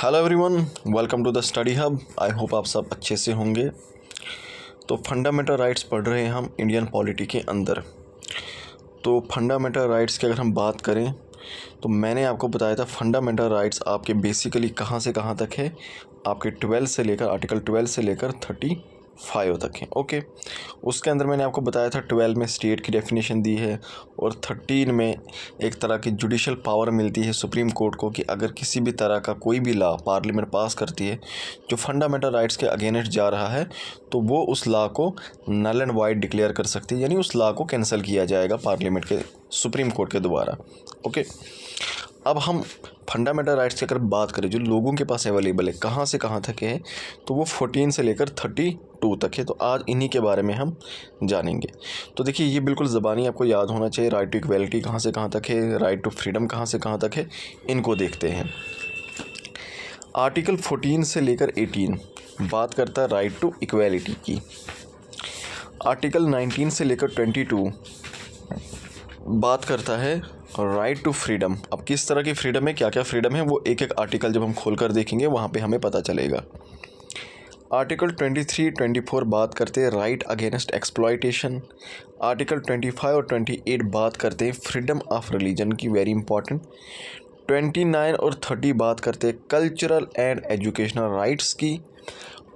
hello everyone welcome to the study hub I hope आप सब अच्छे से होंगे तो फंडामेंटल राइट्स पढ़ रहे हैं हम इंडियन पॉलिटी के अंदर तो फंडामेंटल राइट्स की अगर हम बात करें तो मैंने आपको बताया था फंडामेंटल राइट्स आपके बेसिकली कहाँ से कहाँ तक है आपके ट्वेल्थ से लेकर आर्टिकल ट्वेल्व से लेकर थर्टी फाइव तक हैं ओके उसके अंदर मैंने आपको बताया था ट्वेल्व में स्टेट की डेफिनेशन दी है और थर्टीन में एक तरह की जुडिशल पावर मिलती है सुप्रीम कोर्ट को कि अगर किसी भी तरह का कोई भी लॉ पार्लियामेंट पास करती है जो फंडामेंटल राइट्स के अगेंस्ट जा रहा है तो वो उस लॉ को नल एंड वाइड डिक्लेयर कर सकती है यानी उस लॉ को कैंसिल किया जाएगा पार्लियामेंट के सुप्रीम कोर्ट के द्वारा ओके अब हम फंडामेंटल राइट्स की अगर बात करें जो लोगों के पास अवेलेबल है कहाँ से कहाँ तक है तो वो फोर्टीन से लेकर थर्टी टू तक है तो आज इन्हीं के बारे में हम जानेंगे तो देखिए ये बिल्कुल ज़बानी आपको याद होना चाहिए राइट टू इक्वेलिटी कहाँ से कहाँ तक है राइट टू फ्रीडम कहाँ से कहाँ तक है इनको देखते हैं आर्टिकल फोर्टीन से लेकर एटीन बात करता है राइट टू इक्वेलिटी की आर्टिकल नाइनटीन से लेकर ट्वेंटी टू बात करता है राइट टू फ्रीडम अब किस तरह की फ्रीडम है क्या क्या फ्रीडम है वो एक एक आर्टिकल जब हम खोल कर देखेंगे वहाँ पे हमें पता चलेगा आर्टिकल 23, 24 बात करते हैं राइट अगेंस्ट एक्सप्लॉयटेशन आर्टिकल 25 और 28 बात करते हैं फ्रीडम ऑफ रिलीजन की वेरी इंपॉर्टेंट 29 और 30 बात करते हैं कल्चरल एंड एजुकेशनल राइट्स की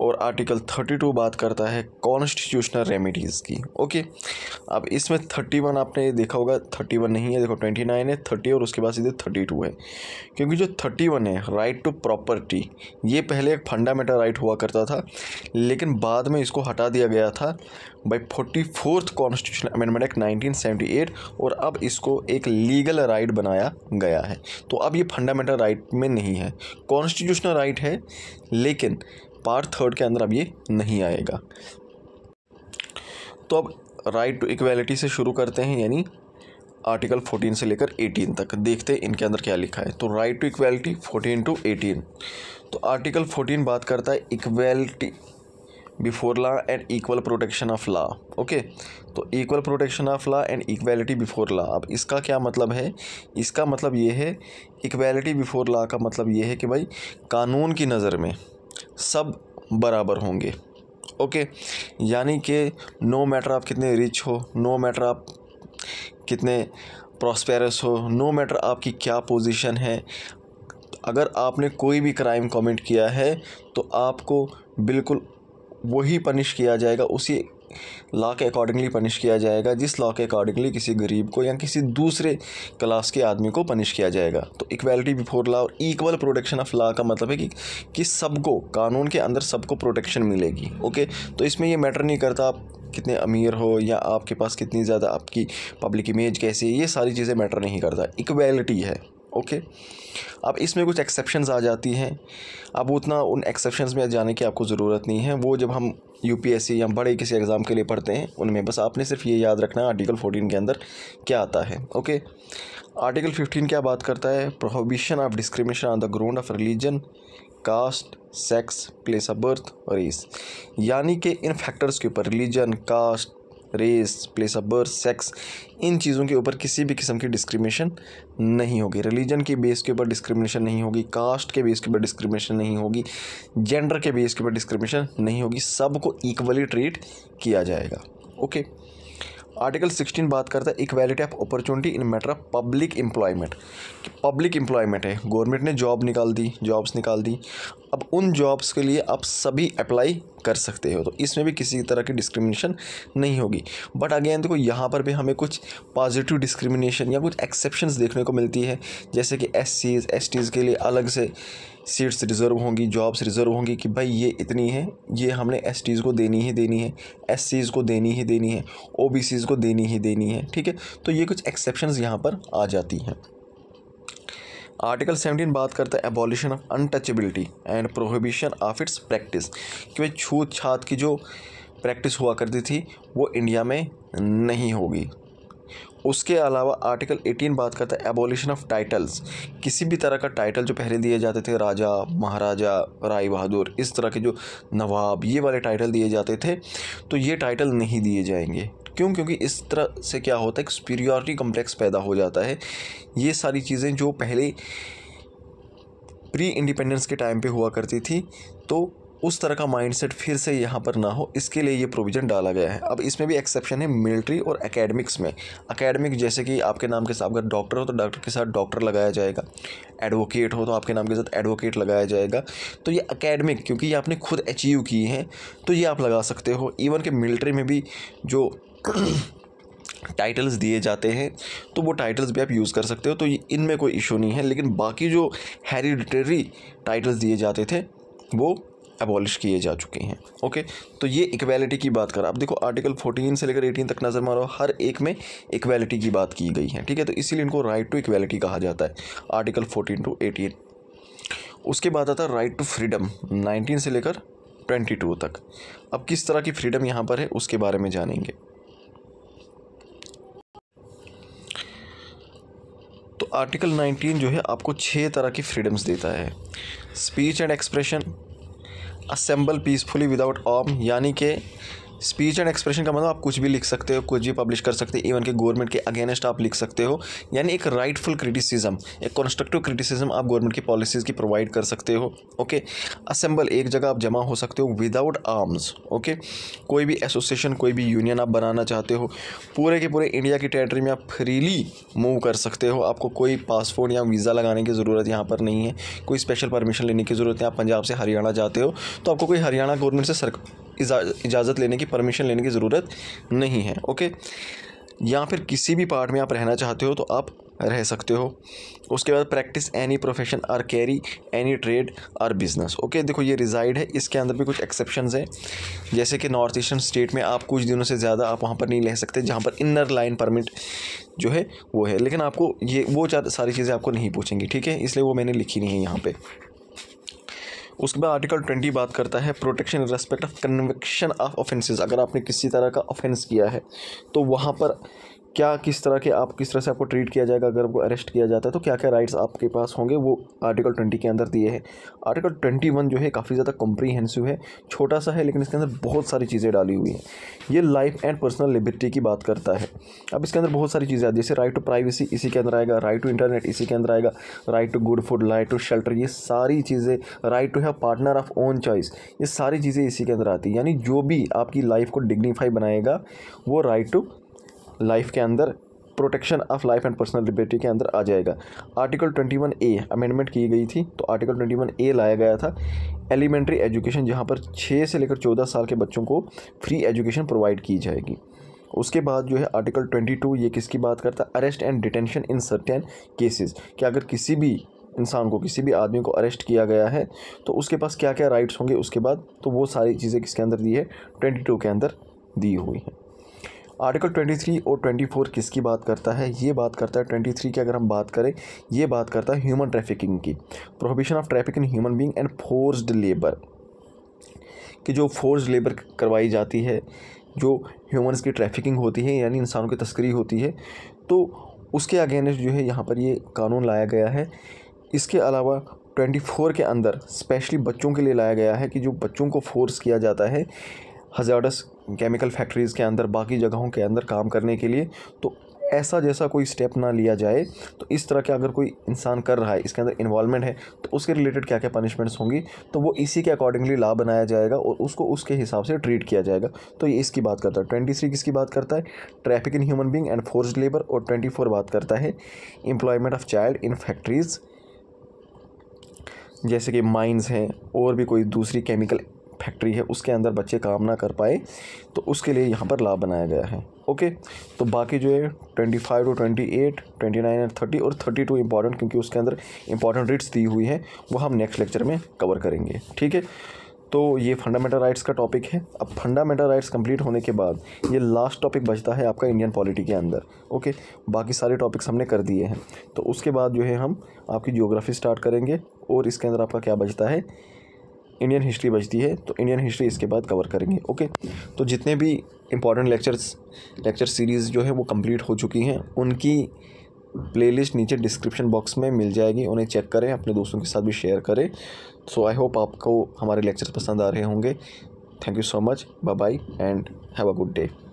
और आर्टिकल 32 बात करता है कॉन्स्टिट्यूशनल रेमिडीज़ की ओके अब इसमें 31 आपने देखा होगा 31 नहीं है देखो 29 है 30 और उसके बाद सीधे 32 है क्योंकि जो 31 है राइट टू प्रॉपर्टी ये पहले एक फंडामेंटल राइट हुआ करता था लेकिन बाद में इसको हटा दिया गया था by forty fourth constitution amendment act nineteen seventy eight और अब इसको एक लीगल राइट बनाया गया है तो अब ये फंडामेंटल राइट में नहीं है कॉन्स्टिट्यूशनल राइट है लेकिन पार्ट थर्ड के अंदर अब ये नहीं आएगा तो अब राइट टू इक्वेलिटी से शुरू करते हैं यानी आर्टिकल 14 से लेकर 18 तक देखते हैं इनके अंदर क्या लिखा है तो राइट टू इक्वेलिटी 14 टू 18 तो आर्टिकल 14 बात करता है equality before law and equal protection of law okay तो equal protection of law and equality before law अब इसका क्या मतलब है इसका मतलब ये है इक्वेलिटी बिफोर लॉ का मतलब ये है कि भाई कानून की नज़र में सब बराबर होंगे ओके यानी कि नो मैटर आप कितने रिच हो नो मैटर आप कितने प्रॉस्पेरस हो नो मैटर आपकी क्या पोजीशन है अगर आपने कोई भी क्राइम कमिट किया है तो आपको बिल्कुल वही पनिश किया जाएगा उसी लॉ के अकॉर्डिंगली पनिश किया जाएगा जिस लॉ के अकॉर्डिंगली किसी गरीब को या किसी दूसरे क्लास के आदमी को पनिश किया जाएगा तो इक्वलिटी बिफोर लॉ और इक्वल प्रोटेक्शन ऑफ लॉ का मतलब है कि कि सबको कानून के अंदर सबको प्रोटेक्शन मिलेगी ओके तो इसमें ये मैटर नहीं करता आप कितने अमीर हो या आपके पास कितनी ज़्यादा आपकी पब्लिक इमेज कैसी है ये सारी चीज़ें मैटर नहीं करता इक्वलिटी है ओके अब इसमें कुछ एक्सेप्शंस आ जाती हैं अब उतना उन एक्सेप्शंस में जाने की आपको ज़रूरत नहीं है वो जब हम यूपीएससी या बड़े किसी एग्ज़ाम के लिए पढ़ते हैं उनमें बस आपने सिर्फ ये याद रखना है आर्टिकल फोर्टीन के अंदर क्या आता है ओके आर्टिकल फिफ्टीन क्या बात करता है prohibition of discrimination on the ground of religion caste sex place of birth race यानी कि इन फैक्टर्स के ऊपर religion caste race place of birth sex इन चीज़ों के ऊपर किसी भी किस्म की डिस्क्रिमिनेशन नहीं होगी रिलीजन के बेस के ऊपर डिस्क्रिमिनेशन नहीं होगी कास्ट के बेस के ऊपर डिस्क्रिमिनेशन नहीं होगी जेंडर के बेस के ऊपर डिस्क्रिमिनेशन नहीं होगी सबको इक्वली ट्रीट किया जाएगा ओके आर्टिकल 16 बात करता है equality of opportunity in matter of public employment public employment है गवर्नमेंट ने जॉब निकाल दी जॉब्स निकाल दी अब उन जॉब्स के लिए अब सभी अप्लाई कर सकते हो तो इसमें भी किसी तरह की डिस्क्रिमिनेशन नहीं होगी बट अगेन देखो यहाँ पर भी हमें कुछ पॉजिटिव डिस्क्रिमिनेशन या कुछ एक्सेप्शन देखने को मिलती है जैसे कि एस सीज एस टीज़ के लिए अलग से सीट्स रिज़र्व होंगी जॉब्स रिज़र्व होंगी कि भाई ये इतनी है ये हमने एस टीज़ को देनी ही देनी है एस सीज़ को देनी ही देनी है ओ बी सीज़ को देनी ही देनी है ठीक है तो ये कुछ एक्सेप्शन यहाँ पर आ जाती हैं आर्टिकल 17 बात करता है abolition of untouchability and prohibition of its practice कि भाई छूत छात की जो प्रैक्टिस हुआ करती थी वो इंडिया में नहीं होगी उसके अलावा आर्टिकल 18 बात करता है एबोलिशन ऑफ टाइटल्स किसी भी तरह का टाइटल जो पहले दिए जाते थे राजा महाराजा राय बहादुर इस तरह के जो नवाब ये वाले टाइटल दिए जाते थे तो ये टाइटल नहीं दिए जाएंगे क्यों क्योंकि इस तरह से क्या होता है सुपीरियॉरिटी कम्प्लेक्स पैदा हो जाता है ये सारी चीज़ें जो पहले प्री इंडिपेंडेंस के टाइम पे हुआ करती थी तो उस तरह का माइंडसेट फिर से यहाँ पर ना हो इसके लिए ये प्रोविज़न डाला गया है अब इसमें भी एक्सेप्शन है मिलिट्री और एकेडमिक्स में एकेडमिक जैसे कि आपके नाम के साथ अगर डॉक्टर हो तो डॉक्टर के साथ डॉक्टर लगाया जाएगा एडवोकेट हो तो आपके नाम के साथ एडवोकेट लगाया जाएगा तो ये अकेडमिक क्योंकि ये आपने खुद अचीव की हैं तो ये आप लगा सकते हो इवन के मिलिट्री में भी जो टाइटल्स दिए जाते हैं तो वो टाइटल्स भी आप यूज़ कर सकते हो तो इनमें कोई इशू नहीं है लेकिन बाकी जो हेरिडिटरी टाइटल्स दिए जाते थे वो अबॉलिश किए जा चुके हैं ओके तो ये इक्वेलिटी की बात कर आप देखो आर्टिकल 14 से लेकर 18 तक नज़र मारो हर एक में इक्वेलिटी की बात की गई है ठीक है तो इसीलिए इनको राइट टू इक्वेलिटी कहा जाता है आर्टिकल 14 टू 18 उसके बाद आता है राइट टू फ्रीडम 19 से लेकर 22 तक अब किस तरह की फ्रीडम यहाँ पर है उसके बारे में जानेंगे आर्टिकल 19 जो है आपको छः तरह की फ्रीडम्स देता है speech and expression assemble peacefully without arm यानी कि स्पीच एंड एक्सप्रेशन का मतलब आप कुछ भी लिख सकते हो कुछ भी पब्लिश कर सकते हो इवन के गवर्नमेंट के अगेंस्ट आप लिख सकते हो यानी एक राइटफुल क्रिटिसिज्म एक कंस्ट्रक्टिव क्रिटिसिज्म आप गवर्नमेंट की पॉलिसीज़ की प्रोवाइड कर सकते हो ओके असेंबल एक जगह आप जमा हो सकते हो विदाउट आर्म्स ओके कोई भी एसोसिएशन कोई भी यूनियन आप बनाना चाहते हो पूरे के पूरे इंडिया की टेरेटरी में आप फ्रीली मूव कर सकते हो आपको कोई पासपोर्ट या वीज़ा लगाने की ज़रूरत यहाँ पर नहीं है कोई स्पेशल परमिशन लेने की ज़रूरत है आप पंजाब से हरियाणा जाते हो तो आपको कोई हरियाणा गवर्नमेंट से सर इजाज़त लेने की परमिशन लेने की ज़रूरत नहीं है ओके या फिर किसी भी पार्ट में आप रहना चाहते हो तो आप रह सकते हो उसके बाद practice any profession or carry any trade or business okay देखो ये रिजाइड है इसके अंदर भी कुछ एक्सेप्शन हैं जैसे कि नॉर्थ ईस्टर्न स्टेट में आप कुछ दिनों से ज़्यादा आप वहाँ पर नहीं रह सकते जहाँ पर इनर लाइन परमिट जो है वो है लेकिन आपको ये वो सारी चीज़ें आपको नहीं पूछेंगी ठीक है इसलिए वो मैंने लिखी नहीं है यहाँ पर उसके बाद आर्टिकल ट्वेंटी बात करता है protection respect of conviction of offences अगर आपने किसी तरह का ऑफेंस किया है तो वहाँ पर क्या किस तरह के आप किस तरह से आपको ट्रीट किया जाएगा अगर आपको अरेस्ट किया जाता है तो क्या क्या राइट्स आपके पास होंगे वो आर्टिकल ट्वेंटी के अंदर दिए हैं आर्टिकल ट्वेंटी वन जो है काफ़ी ज़्यादा कॉम्प्रीहेंसिव है छोटा सा है लेकिन इसके अंदर बहुत सारी चीज़ें डाली हुई हैं ये लाइफ एंड पर्सनल लिबर्टी की बात करता है अब इसके अंदर बहुत सारी चीज़ें आती है जैसे राइट टू प्राइवेसी इसी के अंदर आएगा राइट टू इंटरनेट इसी के अंदर आएगा right to good food right to shelter ये सारी चीज़ें right to have partner of own choice ये सारी चीज़ें इसी के अंदर आती है यानी जो भी आपकी लाइफ को डिग्निफाई बनाएगा वो राइट टू लाइफ के अंदर protection of life and personal liberty के अंदर आ जाएगा आर्टिकल वन ए अमेंडमेंट की गई थी तो आर्टिकल ट्वेंटी वन ए लाया गया था एलिमेंट्री एजुकेशन जहाँ पर छः से लेकर चौदह साल के बच्चों को फ्री एजुकेशन प्रोवाइड की जाएगी उसके बाद जो है आर्टिकल ट्वेंटी टू ये किसकी बात करता है arrest and detention in certain cases कि अगर किसी भी इंसान को किसी भी आदमी को अरेस्ट किया गया है तो उसके पास क्या क्या राइट्स होंगे उसके बाद तो वो सारी चीज़ें किसके अंदर दी है ट्वेंटी टू के अंदर दी हुई हैं आर्टिकल 23 और 24 किसकी बात करता है ये बात करता है 23 की अगर हम बात करें ये बात करता है ह्यूमन ट्रैफिकिंग की prohibition of traffic in human being and forced labour कि जो फोर्स लेबर करवाई जाती है जो ह्यूमंस की ट्रैफिकिंग होती है यानी इंसानों की तस्करी होती है तो उसके अगेंस्ट जो है यहाँ पर ये कानून लाया गया है इसके अलावा 24 के अंदर स्पेशली बच्चों के लिए लाया गया है कि जो बच्चों को फोर्स किया जाता है हज़ारडस केमिकल फैक्ट्रीज़ के अंदर बाकी जगहों के अंदर काम करने के लिए तो ऐसा जैसा कोई स्टेप ना लिया जाए तो इस तरह के अगर कोई इंसान कर रहा है इसके अंदर इन्वॉलमेंट है तो उसके रिलेटेड क्या क्या पनिशमेंट्स होंगी तो वो इसी के अकॉर्डिंगली ला बनाया जाएगा और उसको उसके हिसाब से ट्रीट किया जाएगा तो ये इसकी बात करता है ट्वेंटी थ्री किसकी बात करता है traffic in human being and force labour और ट्वेंटी फोर बात करता है employment of child in factories जैसे कि माइंस हैं और भी कोई दूसरी केमिकल फैक्ट्री है उसके अंदर बच्चे काम ना कर पाए तो उसके लिए यहाँ पर लाभ बनाया गया है ओके तो बाकी जो है twenty five to twenty eight twenty nine and thirty और थर्टी टू इंपॉर्टेंट क्योंकि उसके अंदर इंपॉर्टेंट रिट्स दी हुई है वो हम नेक्स्ट लेक्चर में कवर करेंगे ठीक है तो ये फंडामेंटल राइट्स का टॉपिक है अब फंडामेंटल राइट्स कंप्लीट होने के बाद ये लास्ट टॉपिक बचता है आपका इंडियन पॉलिटी के अंदर ओके बाकी सारे टॉपिक्स हमने कर दिए हैं तो उसके बाद जो है हम आपकी जियोग्राफी स्टार्ट करेंगे और इसके अंदर आपका क्या बचता है इंडियन हिस्ट्री बचती है तो इंडियन हिस्ट्री इसके बाद कवर करेंगे ओके तो जितने भी इंपॉर्टेंट लेक्चर्स लेक्चर सीरीज़ जो है वो कंप्लीट हो चुकी हैं उनकी प्लेलिस्ट नीचे डिस्क्रिप्शन बॉक्स में मिल जाएगी उन्हें चेक करें अपने दोस्तों के साथ भी शेयर करें सो आई होप आपको हमारे लेक्चर पसंद आ रहे होंगे thank you so much bye bye and have a good day